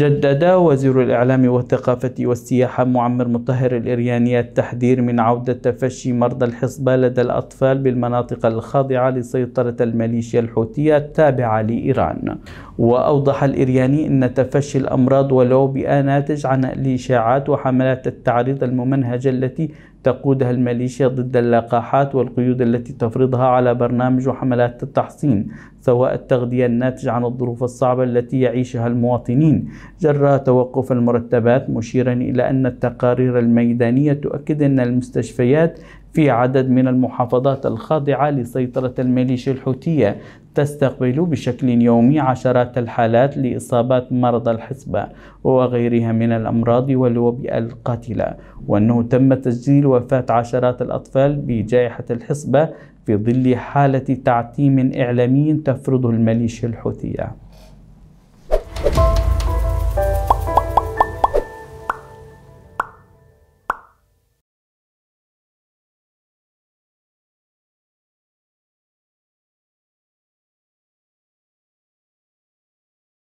جدد وزير الإعلام والثقافة والسياحة معمر مطهر الإرياني التحذير من عودة تفشي مرضى الحصبة لدى الأطفال بالمناطق الخاضعة لسيطرة الميليشيا الحوثية التابعة لإيران وأوضح الإرياني أن تفشي الأمراض ولو بآن ناتج عن الإشاعات وحملات التعريض الممنهجة التي تقودها الميليشيا ضد اللقاحات والقيود التي تفرضها على برنامج وحملات التحصين سواء التغذية الناتج عن الظروف الصعبة التي يعيشها المواطنين جراء توقف المرتبات مشيرا إلى أن التقارير الميدانية تؤكد أن المستشفيات في عدد من المحافظات الخاضعة لسيطرة الميليشيا الحوثية تستقبل بشكل يومي عشرات الحالات لإصابات مرضى الحصبة وغيرها من الأمراض والوبئة القاتلة وأنه تم تسجيل وفاة عشرات الأطفال بجائحة الحصبة في ظل حالة تعتيم إعلامي تفرضه الميليشيا الحوثية.